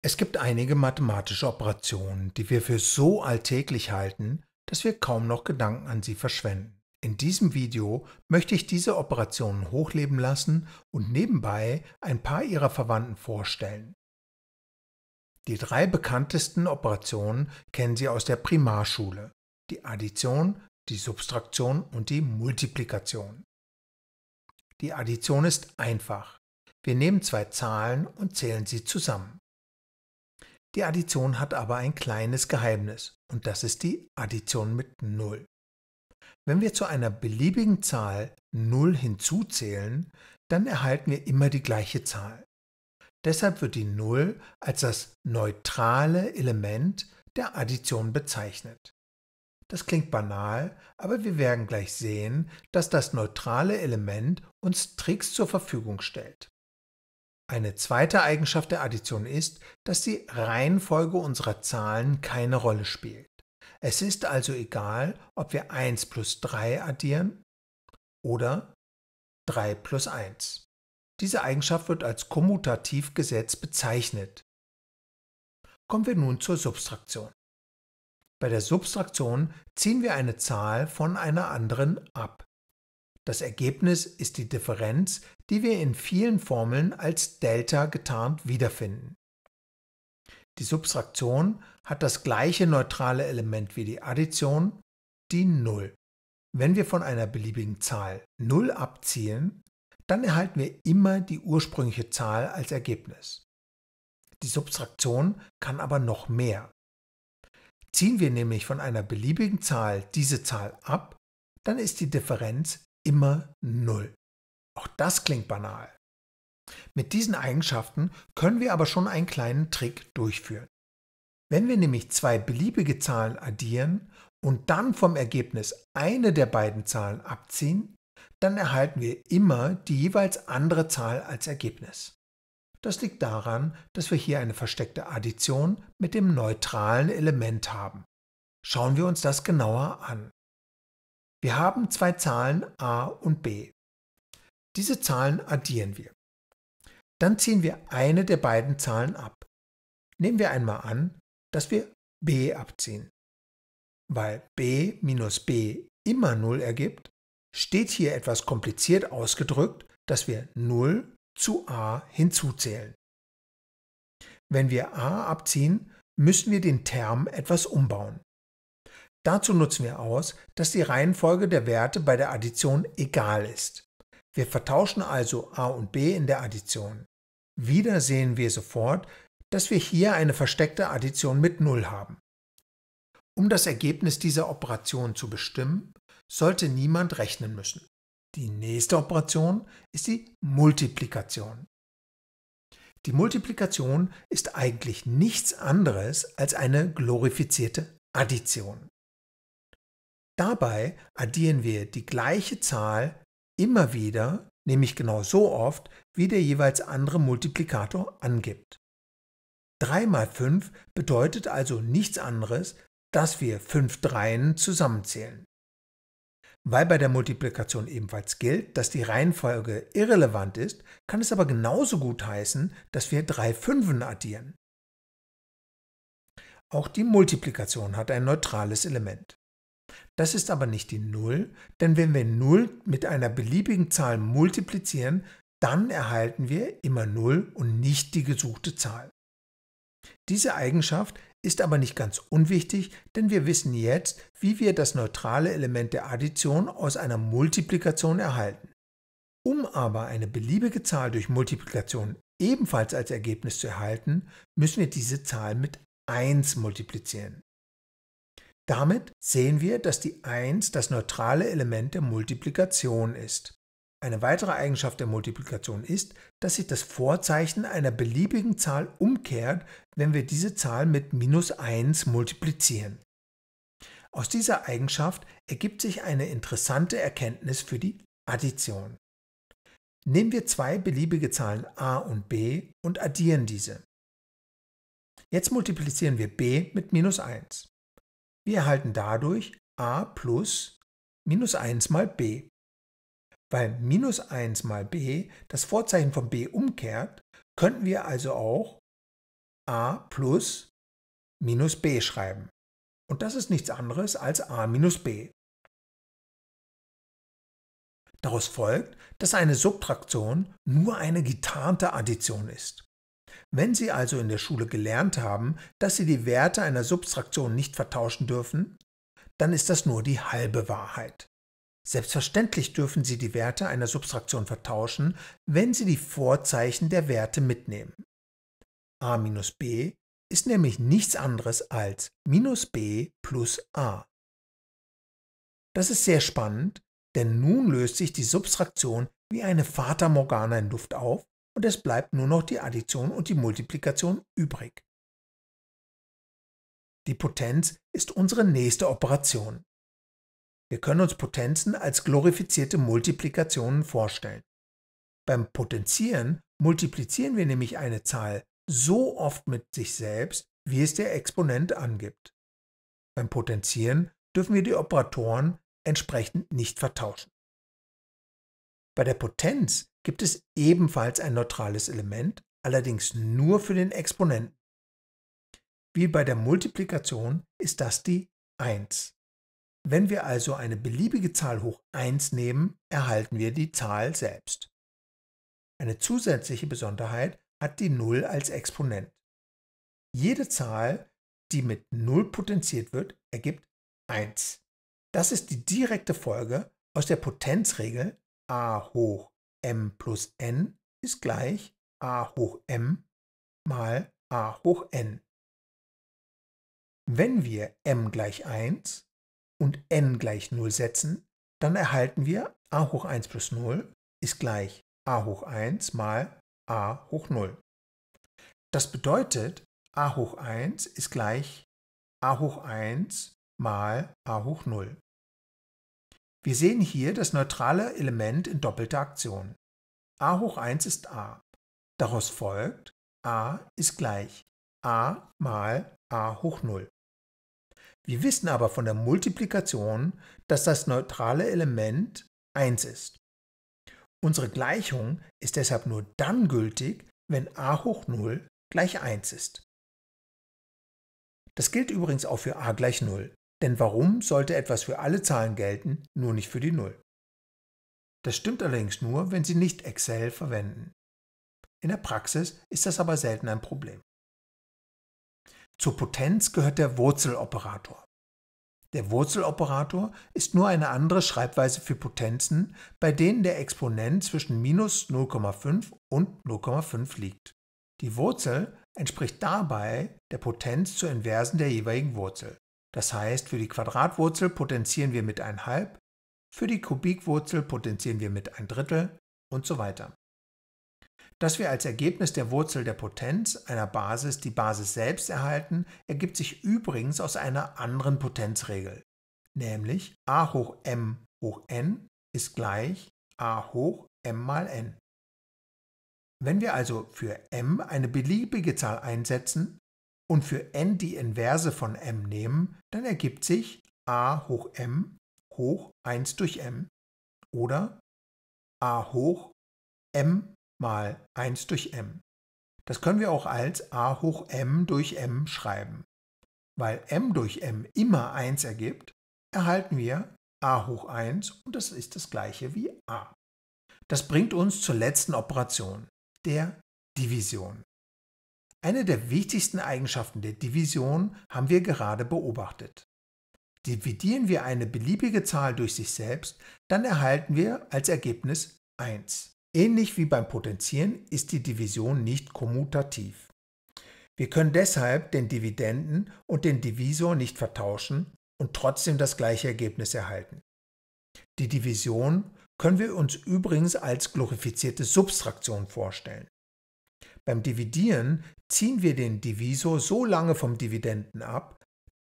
Es gibt einige mathematische Operationen, die wir für so alltäglich halten, dass wir kaum noch Gedanken an sie verschwenden. In diesem Video möchte ich diese Operationen hochleben lassen und nebenbei ein paar ihrer Verwandten vorstellen. Die drei bekanntesten Operationen kennen Sie aus der Primarschule. Die Addition, die Subtraktion und die Multiplikation. Die Addition ist einfach. Wir nehmen zwei Zahlen und zählen sie zusammen. Die Addition hat aber ein kleines Geheimnis und das ist die Addition mit 0. Wenn wir zu einer beliebigen Zahl 0 hinzuzählen, dann erhalten wir immer die gleiche Zahl. Deshalb wird die 0 als das neutrale Element der Addition bezeichnet. Das klingt banal, aber wir werden gleich sehen, dass das neutrale Element uns Tricks zur Verfügung stellt. Eine zweite Eigenschaft der Addition ist, dass die Reihenfolge unserer Zahlen keine Rolle spielt. Es ist also egal, ob wir 1 plus 3 addieren oder 3 plus 1. Diese Eigenschaft wird als Kommutativgesetz bezeichnet. Kommen wir nun zur Substraktion. Bei der Substraktion ziehen wir eine Zahl von einer anderen ab. Das Ergebnis ist die Differenz, die wir in vielen Formeln als Delta getarnt wiederfinden. Die Subtraktion hat das gleiche neutrale Element wie die Addition, die 0. Wenn wir von einer beliebigen Zahl 0 abziehen, dann erhalten wir immer die ursprüngliche Zahl als Ergebnis. Die Subtraktion kann aber noch mehr. Ziehen wir nämlich von einer beliebigen Zahl diese Zahl ab, dann ist die Differenz immer Null. Auch das klingt banal. Mit diesen Eigenschaften können wir aber schon einen kleinen Trick durchführen. Wenn wir nämlich zwei beliebige Zahlen addieren und dann vom Ergebnis eine der beiden Zahlen abziehen, dann erhalten wir immer die jeweils andere Zahl als Ergebnis. Das liegt daran, dass wir hier eine versteckte Addition mit dem neutralen Element haben. Schauen wir uns das genauer an. Wir haben zwei Zahlen a und b. Diese Zahlen addieren wir. Dann ziehen wir eine der beiden Zahlen ab. Nehmen wir einmal an, dass wir b abziehen. Weil b minus b immer 0 ergibt, steht hier etwas kompliziert ausgedrückt, dass wir 0 zu a hinzuzählen. Wenn wir a abziehen, müssen wir den Term etwas umbauen. Dazu nutzen wir aus, dass die Reihenfolge der Werte bei der Addition egal ist. Wir vertauschen also a und b in der Addition. Wieder sehen wir sofort, dass wir hier eine versteckte Addition mit 0 haben. Um das Ergebnis dieser Operation zu bestimmen, sollte niemand rechnen müssen. Die nächste Operation ist die Multiplikation. Die Multiplikation ist eigentlich nichts anderes als eine glorifizierte Addition. Dabei addieren wir die gleiche Zahl immer wieder, nämlich genau so oft, wie der jeweils andere Multiplikator angibt. 3 mal 5 bedeutet also nichts anderes, dass wir 5 Dreien zusammenzählen. Weil bei der Multiplikation ebenfalls gilt, dass die Reihenfolge irrelevant ist, kann es aber genauso gut heißen, dass wir 3 Fünfen addieren. Auch die Multiplikation hat ein neutrales Element. Das ist aber nicht die 0, denn wenn wir 0 mit einer beliebigen Zahl multiplizieren, dann erhalten wir immer 0 und nicht die gesuchte Zahl. Diese Eigenschaft ist aber nicht ganz unwichtig, denn wir wissen jetzt, wie wir das neutrale Element der Addition aus einer Multiplikation erhalten. Um aber eine beliebige Zahl durch Multiplikation ebenfalls als Ergebnis zu erhalten, müssen wir diese Zahl mit 1 multiplizieren. Damit sehen wir, dass die 1 das neutrale Element der Multiplikation ist. Eine weitere Eigenschaft der Multiplikation ist, dass sich das Vorzeichen einer beliebigen Zahl umkehrt, wenn wir diese Zahl mit minus 1 multiplizieren. Aus dieser Eigenschaft ergibt sich eine interessante Erkenntnis für die Addition. Nehmen wir zwei beliebige Zahlen a und b und addieren diese. Jetzt multiplizieren wir b mit minus 1. Wir erhalten dadurch a plus minus 1 mal b. Weil minus 1 mal b das Vorzeichen von b umkehrt, könnten wir also auch a plus minus b schreiben. Und das ist nichts anderes als a minus b. Daraus folgt, dass eine Subtraktion nur eine getarnte Addition ist. Wenn Sie also in der Schule gelernt haben, dass Sie die Werte einer Subtraktion nicht vertauschen dürfen, dann ist das nur die halbe Wahrheit. Selbstverständlich dürfen Sie die Werte einer Subtraktion vertauschen, wenn Sie die Vorzeichen der Werte mitnehmen. a minus b ist nämlich nichts anderes als minus b plus a. Das ist sehr spannend, denn nun löst sich die Subtraktion wie eine Fata Morgana in Luft auf und es bleibt nur noch die Addition und die Multiplikation übrig. Die Potenz ist unsere nächste Operation. Wir können uns Potenzen als glorifizierte Multiplikationen vorstellen. Beim Potenzieren multiplizieren wir nämlich eine Zahl so oft mit sich selbst, wie es der Exponent angibt. Beim Potenzieren dürfen wir die Operatoren entsprechend nicht vertauschen. Bei der Potenz gibt es ebenfalls ein neutrales Element, allerdings nur für den Exponenten. Wie bei der Multiplikation ist das die 1. Wenn wir also eine beliebige Zahl hoch 1 nehmen, erhalten wir die Zahl selbst. Eine zusätzliche Besonderheit hat die 0 als Exponent. Jede Zahl, die mit 0 potenziert wird, ergibt 1. Das ist die direkte Folge aus der Potenzregel a hoch m plus n ist gleich a hoch m mal a hoch n. Wenn wir m gleich 1 und n gleich 0 setzen, dann erhalten wir a hoch 1 plus 0 ist gleich a hoch 1 mal a hoch 0. Das bedeutet, a hoch 1 ist gleich a hoch 1 mal a hoch 0. Wir sehen hier das neutrale Element in doppelter Aktion. a hoch 1 ist a. Daraus folgt, a ist gleich a mal a hoch 0. Wir wissen aber von der Multiplikation, dass das neutrale Element 1 ist. Unsere Gleichung ist deshalb nur dann gültig, wenn a hoch 0 gleich 1 ist. Das gilt übrigens auch für a gleich 0. Denn warum sollte etwas für alle Zahlen gelten, nur nicht für die Null? Das stimmt allerdings nur, wenn Sie nicht Excel verwenden. In der Praxis ist das aber selten ein Problem. Zur Potenz gehört der Wurzeloperator. Der Wurzeloperator ist nur eine andere Schreibweise für Potenzen, bei denen der Exponent zwischen minus 0,5 und 0,5 liegt. Die Wurzel entspricht dabei der Potenz zur Inversen der jeweiligen Wurzel. Das heißt, für die Quadratwurzel potenzieren wir mit 1,5, für die Kubikwurzel potenzieren wir mit 1 Drittel und so weiter. Dass wir als Ergebnis der Wurzel der Potenz einer Basis die Basis selbst erhalten, ergibt sich übrigens aus einer anderen Potenzregel, nämlich a hoch m hoch n ist gleich a hoch m mal n. Wenn wir also für m eine beliebige Zahl einsetzen, und für n die Inverse von m nehmen, dann ergibt sich a hoch m hoch 1 durch m oder a hoch m mal 1 durch m. Das können wir auch als a hoch m durch m schreiben. Weil m durch m immer 1 ergibt, erhalten wir a hoch 1 und das ist das gleiche wie a. Das bringt uns zur letzten Operation, der Division. Eine der wichtigsten Eigenschaften der Division haben wir gerade beobachtet. Dividieren wir eine beliebige Zahl durch sich selbst, dann erhalten wir als Ergebnis 1. Ähnlich wie beim Potenzieren ist die Division nicht kommutativ. Wir können deshalb den Dividenden und den Divisor nicht vertauschen und trotzdem das gleiche Ergebnis erhalten. Die Division können wir uns übrigens als glorifizierte Subtraktion vorstellen. Beim Dividieren ziehen wir den Divisor so lange vom Dividenden ab,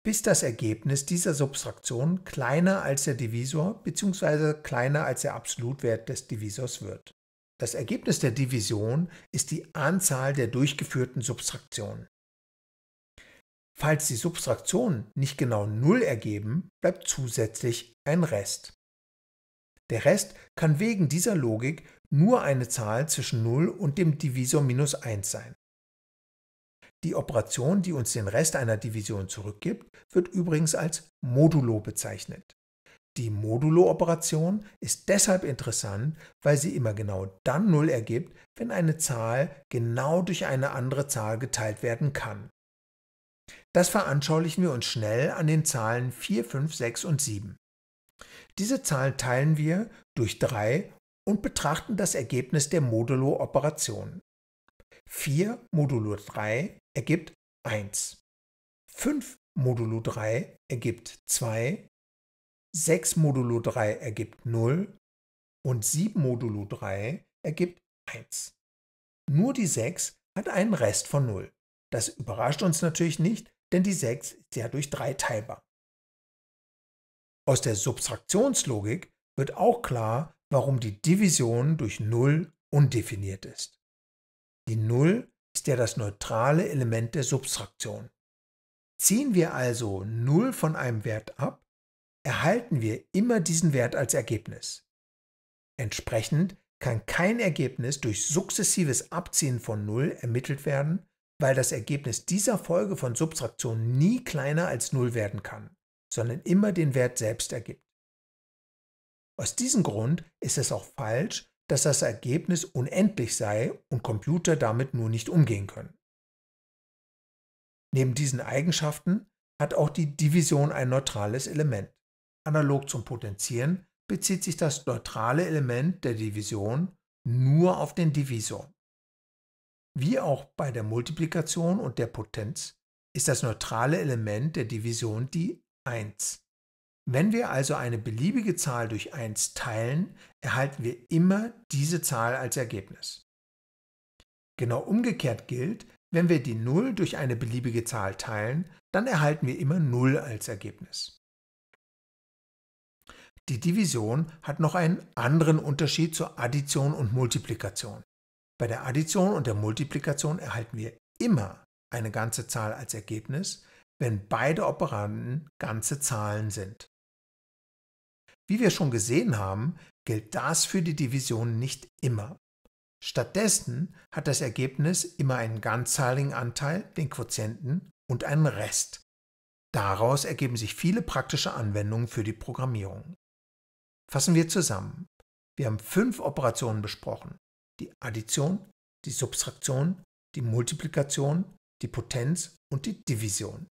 bis das Ergebnis dieser Subtraktion kleiner als der Divisor bzw. kleiner als der Absolutwert des Divisors wird. Das Ergebnis der Division ist die Anzahl der durchgeführten Subtraktionen. Falls die Subtraktionen nicht genau 0 ergeben, bleibt zusätzlich ein Rest. Der Rest kann wegen dieser Logik nur eine Zahl zwischen 0 und dem Divisor minus 1 sein. Die Operation, die uns den Rest einer Division zurückgibt, wird übrigens als Modulo bezeichnet. Die Modulo-Operation ist deshalb interessant, weil sie immer genau dann 0 ergibt, wenn eine Zahl genau durch eine andere Zahl geteilt werden kann. Das veranschaulichen wir uns schnell an den Zahlen 4, 5, 6 und 7. Diese Zahlen teilen wir durch 3 und betrachten das Ergebnis der Modulo-Operation. 4 modulo 3 ergibt 1. 5 modulo 3 ergibt 2. 6 modulo 3 ergibt 0 und 7 modulo 3 ergibt 1. Nur die 6 hat einen Rest von 0. Das überrascht uns natürlich nicht, denn die 6 ist ja durch 3 teilbar. Aus der Subtraktionslogik wird auch klar, warum die Division durch 0 undefiniert ist. Die 0 ist ja das neutrale Element der Subtraktion. Ziehen wir also 0 von einem Wert ab, erhalten wir immer diesen Wert als Ergebnis. Entsprechend kann kein Ergebnis durch sukzessives Abziehen von 0 ermittelt werden, weil das Ergebnis dieser Folge von Subtraktion nie kleiner als 0 werden kann, sondern immer den Wert selbst ergibt. Aus diesem Grund ist es auch falsch, dass das Ergebnis unendlich sei und Computer damit nur nicht umgehen können. Neben diesen Eigenschaften hat auch die Division ein neutrales Element. Analog zum Potenzieren bezieht sich das neutrale Element der Division nur auf den Divisor. Wie auch bei der Multiplikation und der Potenz ist das neutrale Element der Division die 1. Wenn wir also eine beliebige Zahl durch 1 teilen, erhalten wir immer diese Zahl als Ergebnis. Genau umgekehrt gilt, wenn wir die 0 durch eine beliebige Zahl teilen, dann erhalten wir immer 0 als Ergebnis. Die Division hat noch einen anderen Unterschied zur Addition und Multiplikation. Bei der Addition und der Multiplikation erhalten wir immer eine ganze Zahl als Ergebnis, wenn beide Operanden ganze Zahlen sind. Wie wir schon gesehen haben, gilt das für die Division nicht immer. Stattdessen hat das Ergebnis immer einen ganzzahligen Anteil, den Quotienten und einen Rest. Daraus ergeben sich viele praktische Anwendungen für die Programmierung. Fassen wir zusammen. Wir haben fünf Operationen besprochen. Die Addition, die Subtraktion, die Multiplikation, die Potenz und die Division.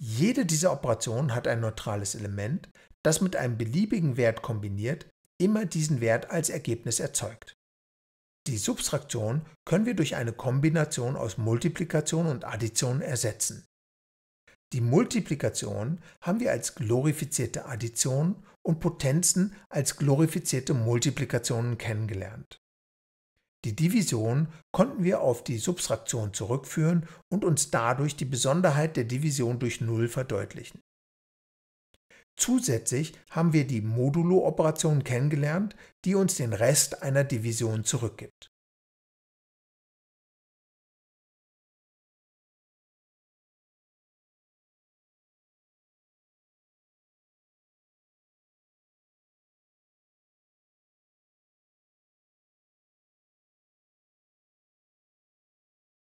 Jede dieser Operationen hat ein neutrales Element, das mit einem beliebigen Wert kombiniert, immer diesen Wert als Ergebnis erzeugt. Die Subtraktion können wir durch eine Kombination aus Multiplikation und Addition ersetzen. Die Multiplikation haben wir als glorifizierte Addition und Potenzen als glorifizierte Multiplikationen kennengelernt. Die Division konnten wir auf die Subtraktion zurückführen und uns dadurch die Besonderheit der Division durch Null verdeutlichen. Zusätzlich haben wir die Modulo-Operation kennengelernt, die uns den Rest einer Division zurückgibt.